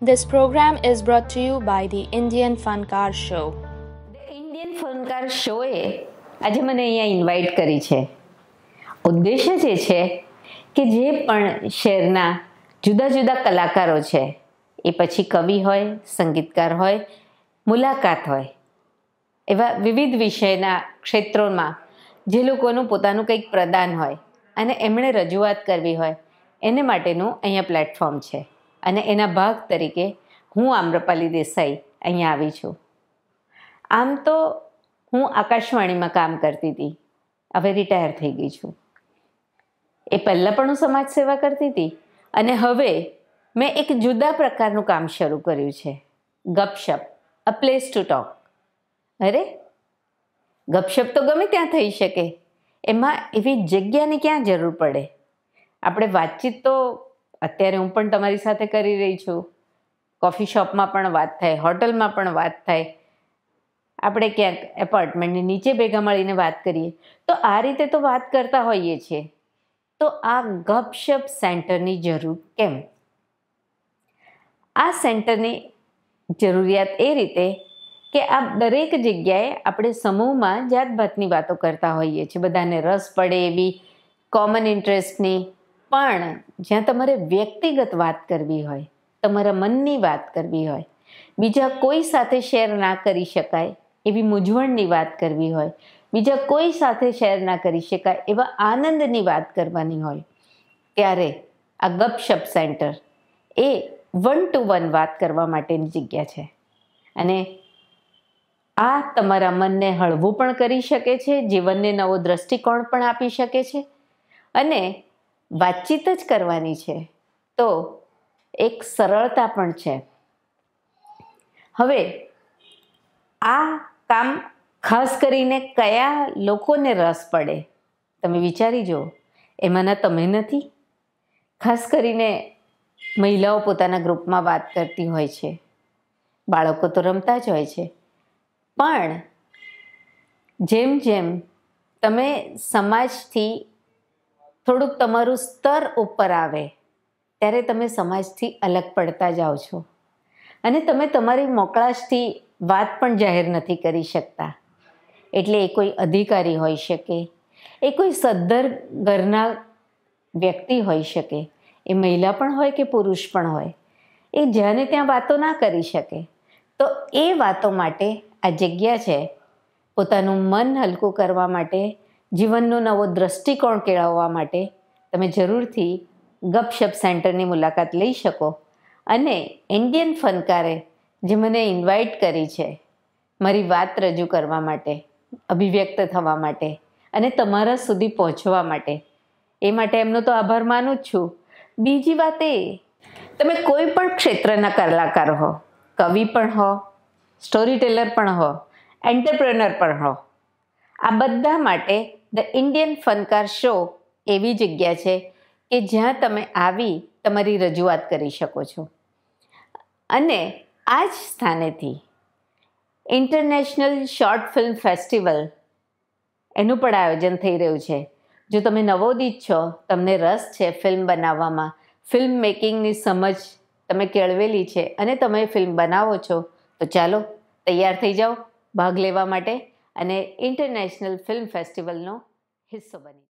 This program is brought to you by the Indian Funkar Show. The Indian Funkar Show એ આજે મને અહીંયા invite કરી છે ઉદ્દેશ્ય જે છે કે જે પણ શહેરના જુદા જુદા કલાકારો છે એ પછી કવિ હોય સંગીતકાર હોય મુલાકાત હોય એવા વિવિધ વિષયના ક્ષેત્રોમાં જે લોકોનું પોતાનું કંઈક પ્રદાન હોય અને એમણે રજૂઆત કરવી હોય એને માટેનું અહીંયા પ્લેટફોર્મ છે અને એના ભાગ તરીકે હું આમ્રપાલી દેસાઈ અહીંયા આવી છું આમ તો હું આકાશવાણીમાં કામ કરતી હતી હવે રિટાયર થઈ ગઈ છું એ પહેલાં પણ હું સમાજ સેવા કરતી હતી અને હવે મેં એક જુદા પ્રકારનું કામ શરૂ કર્યું છે ગપશપ અ પ્લેસ ટુ ટોક અરે ગપશપ તો ગમે ત્યાં થઈ શકે એમાં એવી જગ્યાની ક્યાં જરૂર પડે આપણે વાતચીત તો અત્યારે હું પણ તમારી સાથે કરી રહી છું કોફી શોપમાં પણ વાત થાય હોટલમાં પણ વાત થાય આપણે ક્યાંક એપાર્ટમેન્ટની નીચે ભેગા મળીને વાત કરીએ તો આ રીતે તો વાત કરતા હોઈએ છીએ તો આ ગપશપ સેન્ટરની જરૂર કેમ આ સેન્ટરની જરૂરિયાત એ રીતે કે આ દરેક જગ્યાએ આપણે સમૂહમાં જાત ભાતની વાતો કરતા હોઈએ છીએ બધાને રસ પડે એવી કોમન ઇન્ટરેસ્ટની પણ જ્યાં તમારે વ્યક્તિગત વાત કરવી હોય તમારા મનની વાત કરવી હોય બીજા કોઈ સાથે શેર ના કરી શકાય એવી મૂંઝવણની વાત કરવી હોય બીજા કોઈ સાથે શેર ના કરી શકાય એવા આનંદની વાત કરવાની હોય ત્યારે આ ગપશપ સેન્ટર એ વન ટુ વન વાત કરવા માટેની જગ્યા છે અને આ તમારા મનને હળવું પણ કરી શકે છે જીવનને નવો દ્રષ્ટિકોણ પણ આપી શકે છે અને વાતચીત જ કરવાની છે તો એક સરળતા પણ છે હવે આ કામ ખાસ કરીને કયા લોકોને રસ પડે તમે વિચારી જુઓ એમાંના તમે નથી ખાસ કરીને મહિલાઓ પોતાના ગ્રુપમાં વાત કરતી હોય છે બાળકો તો રમતા જ હોય છે પણ જેમ જેમ તમે સમાજથી થોડુંક તમારું સ્તર ઉપર આવે ત્યારે તમે સમાજથી અલગ પડતા જાઓ છો અને તમે તમારી મોકળાશથી વાત પણ જાહેર નથી કરી શકતા એટલે એ કોઈ અધિકારી હોઈ શકે એ કોઈ સદ્ધર ઘરના વ્યક્તિ હોઈ શકે એ મહિલા પણ હોય કે પુરુષ પણ હોય એ જ્યાં ત્યાં વાતો ના કરી શકે તો એ વાતો માટે આ જગ્યા છે પોતાનું મન હલકું કરવા માટે જીવનનો નવો દ્રષ્ટિકોણ કેળવવા માટે તમે જરૂરથી ગપશપ સેન્ટરની મુલાકાત લઈ શકો અને ઇન્ડિયન ફનકારે જે મને ઇન્વાઇટ કરી છે મારી વાત રજૂ કરવા માટે અભિવ્યક્ત થવા માટે અને તમારા સુધી પહોંચવા માટે એ માટે એમનો તો આભાર માનું જ છું બીજી વાત એ તમે કોઈ પણ ક્ષેત્રના કલાકાર હો કવિ પણ હો સ્ટોરી ટેલર પણ હો એન્ટરપ્રેનર પણ હો આ બધા માટે ધ ઇન્ડિયન ફનકાર શો એવી જગ્યા છે કે જ્યાં તમે આવી તમારી રજૂઆત કરી શકો છો અને આ જ સ્થાનેથી ઇન્ટરનેશનલ શોર્ટ ફિલ્મ ફેસ્ટિવલ એનું પણ આયોજન થઈ રહ્યું છે જો તમે નવોદિત છો તમને રસ છે ફિલ્મ બનાવવામાં ફિલ્મ મેકિંગની સમજ તમે કેળવેલી છે અને તમે ફિલ્મ બનાવો છો તો ચાલો તૈયાર થઈ જાઓ ભાગ લેવા માટે અને ઇન્ટરનેશનલ ફિલ્મ ફેસ્ટિવલનો હિસ્સો બની